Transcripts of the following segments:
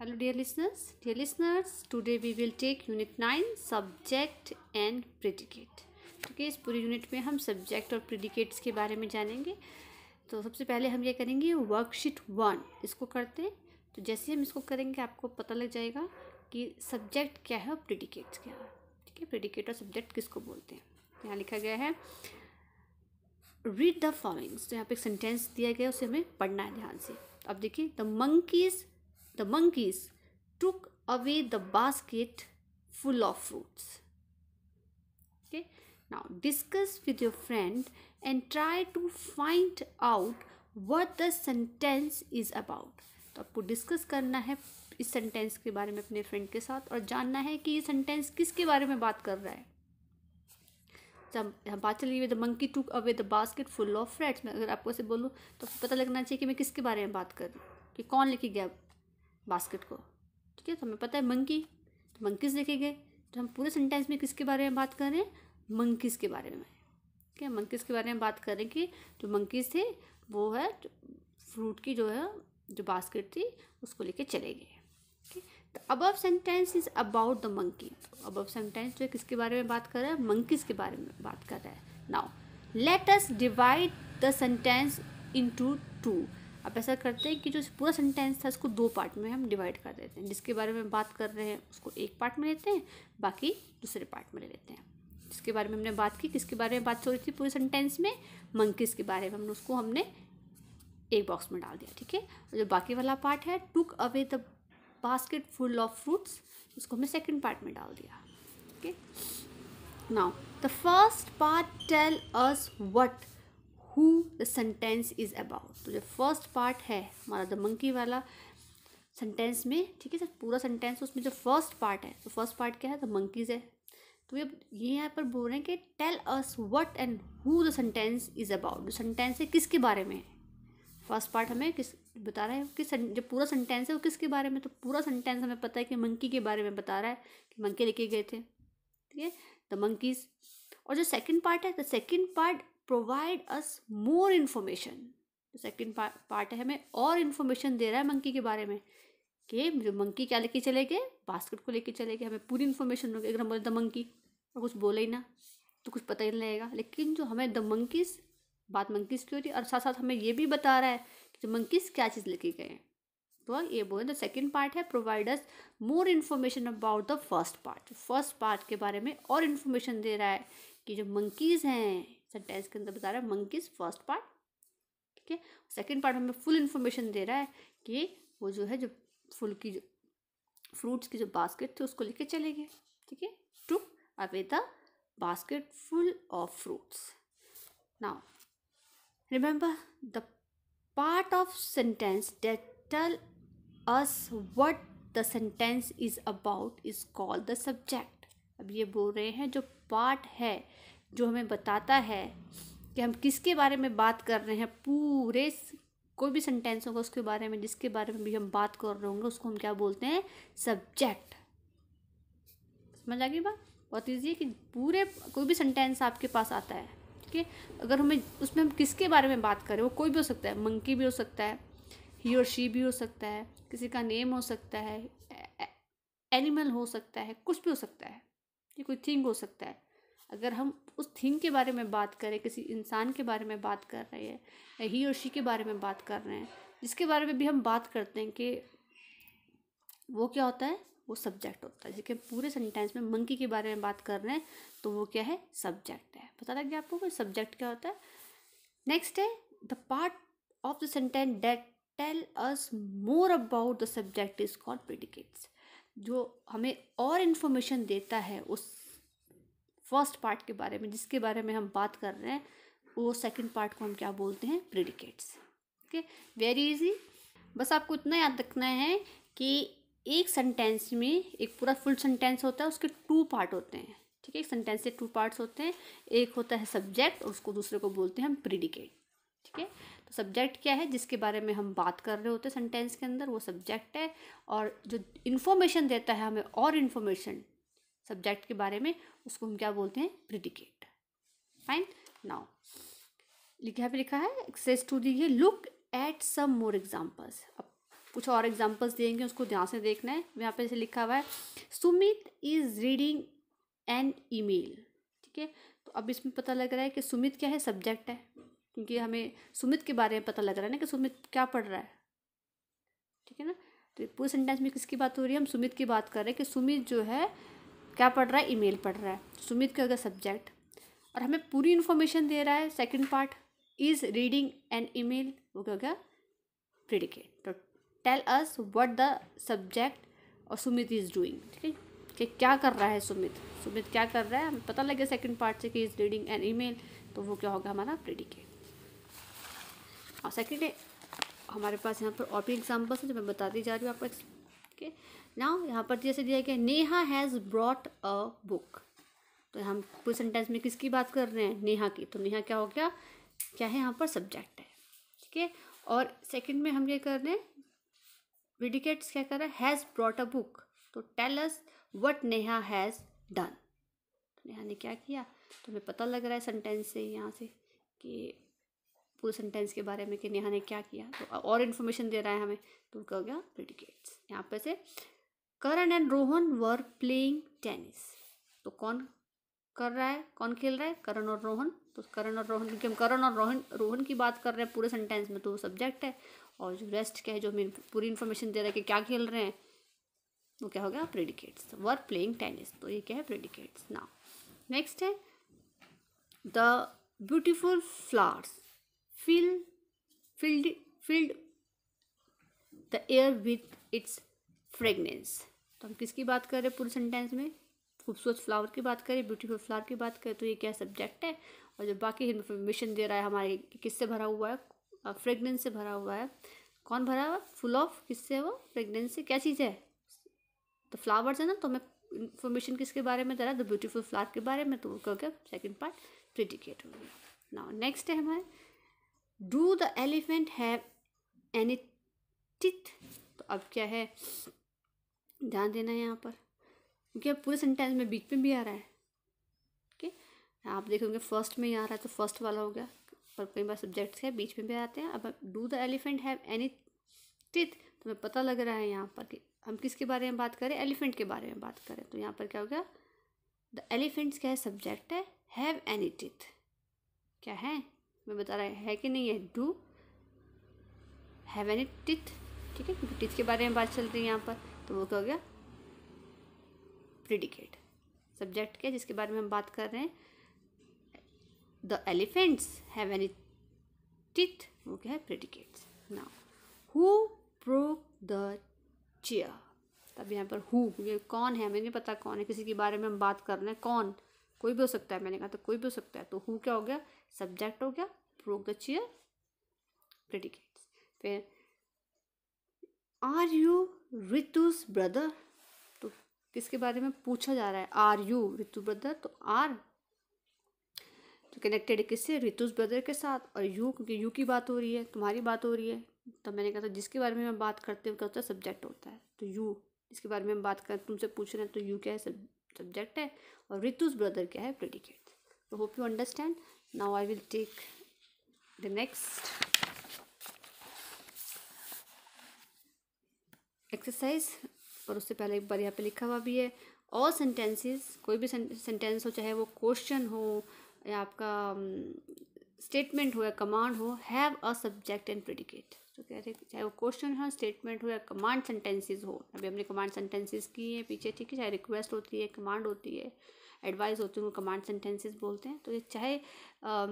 Hello dear listeners dear listeners today we will take unit nine subject and predicate ठीक है इस पूरी unit में हम सब्जेक्ट और प्रिडिकेट्स के बारे में जानेंगे तो सबसे पहले हम ये करेंगे वर्कशीट वन इसको करते हैं तो जैसे हम इसको करेंगे आपको पता लग जाएगा कि सब्जेक्ट क्या है और प्रिडिकेट्स क्या है ठीक है प्रेडिकेट और सब्जेक्ट किसको बोलते हैं यहाँ लिखा गया है रीड द फॉलोइंग्स तो यहाँ पे एक सेंटेंस दिया गया उसे हमें पढ़ना है ध्यान से अब देखिए the monkeys The monkeys took away the basket full of fruits. Okay, now discuss with your friend and try to find out what the sentence is about. तो आपको डिस्कस करना है इस सेंटेंस के बारे में अपने फ्रेंड के साथ और जानना है कि ये सेंटेंस किसके बारे में बात कर रहा है जब बात चली हुई the monkey took away the basket full of fruits मैं अगर आपको ऐसे बोलूँ तो आपको पता लगना चाहिए कि मैं किसके बारे में बात कर रही हूँ कि कौन लेके गया बास्केट को ठीक है तो हमें पता है मंकी तो मंकीज देखे गए तो हम पूरे सेंटेंस में किसके बारे में बात कर रहे हैं मंकीज के बारे में ठीक है मंकीज के बारे में बात कर रहे हैं कि जो मंकीज थे वो है फ्रूट की जो है जो बास्केट थी उसको लेके चले गए तो above sentence is about the monkey अब सेंटेंस जो है किसके बारे में बात कर रहा है मंकीज के बारे में बात कर रहा है now let us divide the sentence into two अब ऐसा करते हैं कि जो पूरा सेंटेंस था इसको दो पार्ट में हम डिवाइड कर देते हैं जिसके बारे में बात कर रहे हैं उसको एक पार्ट में लेते हैं बाकी दूसरे पार्ट में ले लेते हैं जिसके बारे में हमने बात की किसके बारे में बात हो रही थी पूरे सेंटेंस में मंकीज़ के बारे में हमने उसको हमने एक बॉक्स में डाल दिया ठीक है और जो बाकी वाला पार्ट है took away the basket full of fruits उसको हमने सेकेंड पार्ट में डाल दिया ठीक है now the first part tell us what who the sentence is about तो जो फर्स्ट पार्ट है हमारा द मंकी वाला सेंटेंस में ठीक है सर पूरा सेंटेंस उसमें जो फर्स्ट पार्ट है तो फर्स्ट पार्ट क्या है द मंकीज़ है तो ये ये यहाँ पर बोल रहे हैं कि tell us what and who the sentence is about जो सेंटेंस है किसके बारे में फर्स्ट पार्ट हमें किस बता रहा है कि जो पूरा सेंटेंस है वो किसके बारे में तो पूरा सेंटेंस हमें पता है कि मंकी के बारे में बता रहा है कि मंकी लेके गए थे ठीक है द मंकीज़ और जो सेकंड पार्ट है the second part provide us more information second part है हमें और इन्फॉर्मेशन दे रहा है मंकी के बारे में कि जो मंकी क्या लेके चले गए बास्केट को लेके चले गए हमें पूरी इन्फॉर्मेशन होगी अगर हम बोले द मंकी और कुछ बोले ही ना तो कुछ पता ही नहीं लगेगा लेकिन जो हमें द मंकीज बात मंकीज की होती है और साथ साथ हमें ये भी बता रहा है कि जो मंकीज क्या चीज़ लेके गए हैं तो ये बोले द सेकेंड पार्ट है provides more information about the first part first part के बारे में और इन्फॉर्मेशन दे रहा है कि जो मंकीज़ हैं सेंटेंस के अंदर बता रहा है मंकीज फर्स्ट पार्ट ठीक है सेकेंड पार्ट हमें फुल इन्फॉर्मेशन दे रहा है कि वो जो है जो फुल की जो फ्रूट्स की जो बास्केट थी उसको लेके चले गए ठीक है took away the basket full of fruits now remember the part of sentence that tell us what the sentence is about is called the subject अब ये बोल रहे हैं जो पार्ट है जो हमें बताता है कि हम किसके बारे में बात कर रहे हैं पूरे कोई भी सेंटेंस होगा उसके बारे में जिसके बारे में भी हम बात कर रहे होंगे उसको हम क्या बोलते हैं सब्जेक्ट समझ आ गई बात बहुत ईजी है कि पूरे कोई भी सेंटेंस आपके पास आता है ठीक है अगर हमें उसमें हम किसके बारे में बात करें वो कोई भी हो सकता है मंकी भी हो सकता है ही और शी भी हो सकता है किसी का नेम हो सकता है एनिमल हो सकता है कुछ भी हो सकता है ये कोई थिंग हो सकता है अगर हम उस थिंग के बारे में बात करें किसी इंसान के बारे में बात कर रहे हैं ही और शी के बारे में बात कर रहे हैं जिसके बारे में भी हम बात करते हैं कि वो क्या होता है वो सब्जेक्ट होता है जैसे पूरे सेंटेंस में मंकी के बारे में बात कर रहे हैं तो वो क्या है सब्जेक्ट है पता लग गया आपको कोई सब्जेक्ट क्या होता है नेक्स्ट है the part of the sentence that tell us more about the subject is called predicates जो हमें और इन्फॉर्मेशन देता है उस फर्स्ट पार्ट के बारे में जिसके बारे में हम बात कर रहे हैं वो सेकंड पार्ट को हम क्या बोलते हैं प्रिडिकेट्स ओके वेरी इजी बस आपको इतना याद रखना है कि एक सेंटेंस में एक पूरा फुल सेंटेंस होता है उसके टू पार्ट होते हैं ठीक है एक सेंटेंस के टू पार्ट्स होते हैं एक होता है सब्जेक्ट और उसको दूसरे को बोलते हैं हम प्रिडिकेट ठीक है तो सब्जेक्ट क्या है जिसके बारे में हम बात कर रहे होते हैं सेंटेंस के अंदर वो सब्जेक्ट है और जो इन्फॉर्मेशन देता है हमें और इन्फॉर्मेशन सब्जेक्ट के बारे में उसको हम क्या बोलते हैं प्रिडिकेट फाइन नाउ लिखा पे लिखा है एक्सेस टू दी है look at some more examples अब कुछ और एग्जाम्पल्स देंगे उसको ध्यान से देखना है यहाँ पे जैसे लिखा हुआ है Sumit is reading an email ठीक है तो अब इसमें पता लग रहा है कि सुमित क्या है सब्जेक्ट है क्योंकि हमें सुमित के बारे में पता लग रहा है ना कि सुमित क्या पढ़ रहा है ठीक है ना तो पूरे सेंटेंस में किसकी बात हो रही है हम सुमित की बात कर रहे हैं कि सुमित जो है क्या पढ़ रहा है ईमेल पढ़ रहा है सुमित क्या होगा सब्जेक्ट और हमें पूरी इन्फॉर्मेशन दे रहा है second part is reading an email वो क्या होगा प्रिडिकेट तो tell us what the subject और सुमित इज़ डूइंग ठीक है कि क्या कर रहा है सुमित सुमित क्या कर रहा है हमें पता लगे सेकंड पार्ट से कि इज़ रीडिंग एन ईमेल तो वो क्या होगा हमारा प्रिडिकेट और सेकेंड हमारे पास यहाँ पर और भी एग्जाम्पल्स हैं जो मैं बताती जा रही हूँ आपको ठीक है नाउ यहाँ पर जैसे दिया गया Neha has brought a book तो हम पूरे सेंटेंस में किसकी बात कर रहे हैं नेहा की तो नेहा क्या हो गया क्या है यहाँ पर सब्जेक्ट है ठीक है और सेकंड में हम ये कर रहे हैं विडिकेट्स क्या कर रहा है हैज़ ब्रॉट अ बुक तो tell us what Neha has done Neha ने क्या किया तो हमें पता लग रहा है सेंटेंस से यहाँ से कि पूरे सेंटेंस के बारे में कि नेहा ने क्या किया तो और इन्फॉर्मेशन दे रहा है हमें तो क्या हो गया विडिकेट्स यहाँ पर से Karan and Rohan were playing tennis तो कौन कर रहा है कौन खेल रहा है करण और रोहन तो करण और रोहन क्योंकि हम करण और रोहन रोहन की बात कर रहे हैं पूरे सेंटेंस में तो वो सब्जेक्ट है और जो रेस्ट क्या है जो हमें पूरी इन्फॉर्मेशन दे रहा है कि क्या खेल रहे हैं वो क्या हो गया प्रेडिकेट्स तो वर प्लेइंग टेनिस तो ये क्या है प्रेडिकेट्स ना नेक्स्ट है the beautiful flowers fill filled filled the air with its fragrance तो हम किसकी बात कर रहे हैं पूरे सेंटेंस में खूबसूरत फ्लावर की बात करें ब्यूटीफुल फ्लावर की बात करें तो ये क्या सब्जेक्ट है और जो बाकी इन्फॉर्मेशन दे रहा है हमारे किससे भरा हुआ है फ्रेगनेंस से भरा हुआ है कौन भरा हुआ फुल ऑफ किससे है वो फ्रेगनेंस से क्या चीज़ है तो फ्लावर्स है ना तो मैं इन्फॉर्मेशन किसके बारे में दे रहा है द ब्यूटीफुल फ्लावर के बारे में तो वो क्या सेकेंड पार्ट प्रिडिकेट हो गया ना नेक्स्ट है हमारे do the elephant have any teeth तो अब क्या है ध्यान देना है यहाँ पर क्योंकि अब पूरे सेंटेंस में बीच में भी आ रहा है ओके आप देखोगे फर्स्ट में यहाँ आ रहा है तो फर्स्ट वाला हो गया और कई बार सब्जेक्ट्स है बीच में भी आते हैं अब do the elephant have any teeth तो हमें पता लग रहा है यहाँ पर कि हम किसके बारे में बात करें एलिफेंट के बारे में बात करें तो यहाँ पर क्या हो गया द एलिफेंट्स क्या है सब्जेक्ट है हैव एनी टिथ क्या है मैं बता रहा है, है कि नहीं है डू हैव एनी टिथ ठीक है टिथ के बारे में बात चल रही है यहाँ पर तो वो क्या हो गया प्रिडिकेट सब्जेक्ट क्या जिसके बारे में हम बात कर रहे हैं the elephants have any teeth वो क्या है predicates now who broke the chair तब यहाँ पर हु ये कौन है हमें नहीं पता कौन है किसी के बारे में हम बात कर रहे हैं कौन कोई भी हो सकता है मैंने कहा तो कोई भी हो सकता है तो हु क्या हो गया सब्जेक्ट हो गया प्रोक द चेयर प्रिडिकेट्स फिर आर यू रितुज ब्रदर तो किसके बारे में पूछा जा रहा है आर यू रितु ब्रदर तो आर तो कनेक्टेड है किससे रितुज ब्रदर के साथ और यू क्योंकि यू की बात हो रही है तुम्हारी बात हो रही है तब मैंने कहा था जिसके बारे में हम बात करते हुए क्या होता है सब्जेक्ट होता है तो यू इसके बारे में हम बात करें तुमसे पूछ रहे हैं तो यू क्या है सब्जेक्ट है और रितुज ब्रदर क्या है प्रेडिकेट तो hope you understand now I will take the next exercise और उससे पहले एक बार यहाँ पे लिखा हुआ भी है ऑल सेंटेंसेस कोई भी सेंटेंस हो चाहे वो क्वेश्चन हो या आपका स्टेटमेंट हो या कमांड हो have a subject and predicate तो कह रहे चाहे वो क्वेश्चन हो स्टेटमेंट हो या कमांड सेंटेंसेस हो अभी हमने कमांड सेंटेंसेस किए हैं पीछे ठीक है चाहे रिक्वेस्ट होती है कमांड होती है एडवाइस होती है कमांड सेंटेंसेस बोलते हैं तो ये चाहे आ,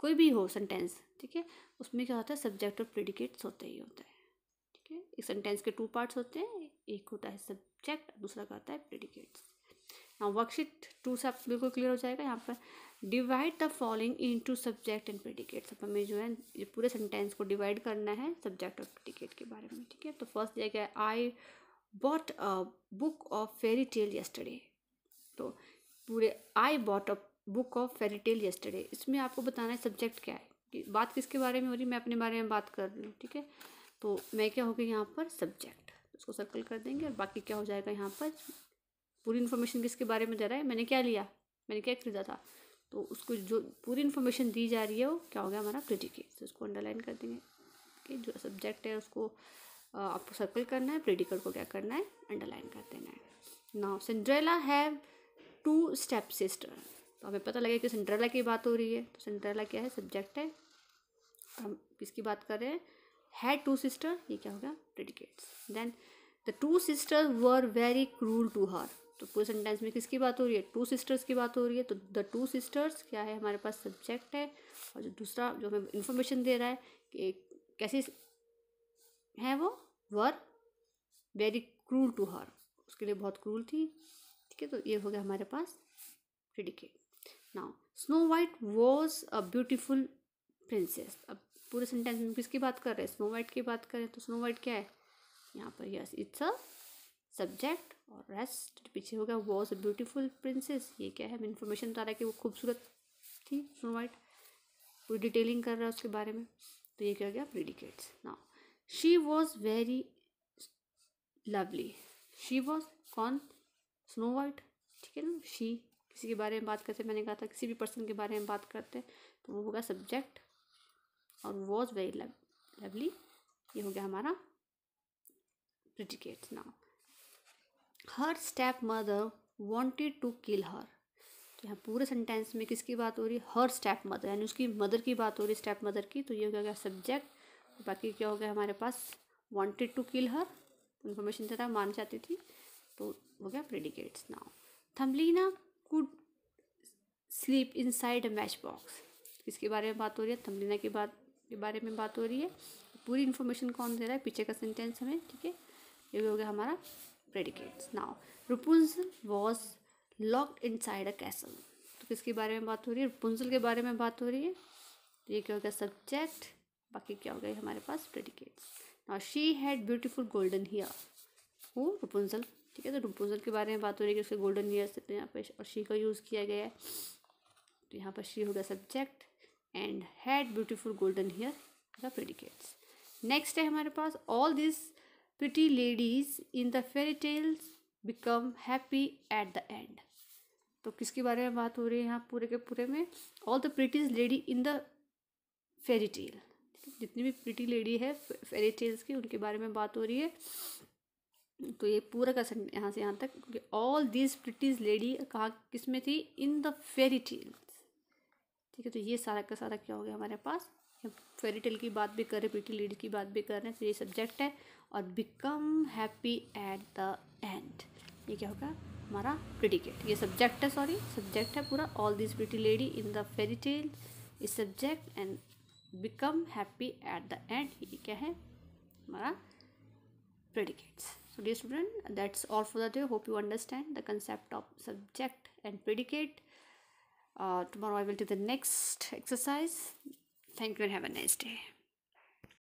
कोई भी हो सेंटेंस ठीक है उसमें क्या होता है सब्जेक्ट और प्रेडिकेट्स होते ही होता है एक सेंटेंस के टू पार्ट्स होते हैं एक होता है सब्जेक्ट दूसरा का होता है प्रेडिकेट्स नाउ वर्कशीट टू से आप बिल्कुल क्लियर हो जाएगा यहाँ पर divide the following into subject and predicates अब हमें जो है ये पूरे सेंटेंस को डिवाइड करना है सब्जेक्ट और प्रेडिकेट के बारे में ठीक है तो फर्स्ट दिया गया I bought a book of fairy tale yesterday तो पूरे I bought a book of fairy tale yesterday इसमें आपको बताना है सब्जेक्ट क्या है कि बात किसके बारे में हो रही है मैं अपने बारे में बात कर रही हूँ ठीक है तो मैं क्या होगी यहाँ पर सब्जेक्ट उसको सर्कल कर देंगे और बाकी क्या हो जाएगा यहाँ पर पूरी इन्फॉर्मेशन किसके बारे में दे रहा है मैंने क्या लिया मैंने क्या खरीदा था तो उसको जो पूरी इन्फॉर्मेशन दी जा रही है वो क्या हो गया हमारा प्रेडिकेट तो उसको अंडरलाइन कर देंगे कि जो सब्जेक्ट है उसको आपको सर्कल करना है प्रेडिकेट को क्या करना है अंडरलाइन कर देना है now Cinderella have two step sister तो हमें पता लगे कि सिंड्रेला की बात हो रही है तो सिंड्रेला क्या है सब्जेक्ट है हम किसकी बात कर रहे हैं हैड टू सिस्टर ये क्या हो गया predicates then the two sisters were very cruel to her तो पूरे सेंटेंस में किसकी बात हो रही है टू सिस्टर्स की बात हो रही है तो द टू सिस्टर्स क्या है हमारे पास सब्जेक्ट है और जो दूसरा जो हमें इन्फॉर्मेशन दे रहा है कि कैसी है वो were very cruel to her उसके लिए बहुत क्रूल थी ठीक है तो ये हो गया हमारे पास predicate now Snow White was a beautiful princess अब पूरे सेंटेंस में किसकी बात कर रहे हैं स्नो वाइट की बात करें तो स्नो वाइट क्या है यहाँ पर यस इट्स अ सब्जेक्ट और रेस्ट पीछे हो गया वॉज अ ब्यूटीफुल प्रिंसेस ये क्या है इन्फॉर्मेशन बता तो रहा है कि वो खूबसूरत थी स्नो वाइट पूरी डिटेलिंग कर रहा है उसके बारे में तो ये क्या हो गया प्रिडिकेट्स ना she was very lovely she was कौन स्नो वाइट ठीक है ना शी किसी के बारे में बात करते मैंने कहा था किसी भी पर्सन के बारे में बात करते तो वो होगा सब्जेक्ट और वॉज वेरी लव लवली ये हो गया हमारा predicate now her step mother wanted to kill her तो यहाँ पूरे सेंटेंस में किसकी बात हो रही है हर स्टेप मदर यानी उसकी मदर की बात हो रही है स्टेप मदर की तो ये हो गया सब्जेक्ट बाकी क्या हो गया हमारे पास wanted to kill her information देना मान जाती थी तो हो गया predicates now Thumbelina could sleep inside a matchbox इसके बारे में बात हो रही है थम्बलीना की बात के बारे में बात हो रही है पूरी इन्फॉर्मेशन कौन दे रहा है पीछे का सेंटेंस हमें ठीक है ये हो गया हमारा predicates now Rapunzel was locked inside a castle तो किसके बारे में बात हो रही है रुपुंजल के बारे में बात हो रही है तो ये क्या हो गया सब्जेक्ट बाकी क्या हो गया हमारे पास predicates now she had beautiful golden hair वो रुपुंजल ठीक है तो रुपुंजल के बारे में बात हो रही है कि उसके गोल्डन ईयर्स तो यहाँ पर और शी का यूज़ किया गया है तो यहाँ पर शी हो गया subject and had beautiful golden hair the predicates next है हमारे पास all this pretty ladies in the fairy tales become happy at the end तो किसके बारे में बात हो रही है यहाँ पूरे के पूरे में all the pretties lady in the fairy tale जितनी भी प्रिटी लेडी है फेरी टेल्स की उनके बारे में बात हो रही है तो ये पूरा का सेंट यहाँ से यहाँ तक क्योंकि ऑल दिस प्रिटीज लेडी कहाँ किस में थी इन द फेरी टेल ठीक है तो ये सारा का सारा क्या हो गया हमारे पास फेरी टेल की बात भी कर रहे हैं पीटी लीड की बात भी कर रहे हैं तो ये सब्जेक्ट है और become happy at the end ये क्या होगा हमारा प्रिडिकेट ये सब्जेक्ट है सॉरी सब्जेक्ट है पूरा all this pretty lady in the fairy tale is subject and become happy at the end ये क्या है हमारा predicates. So dear student that's all for the day hope you understand the concept of subject and predicate. uh, tomorrow i will do the next exercise thank you and have a nice day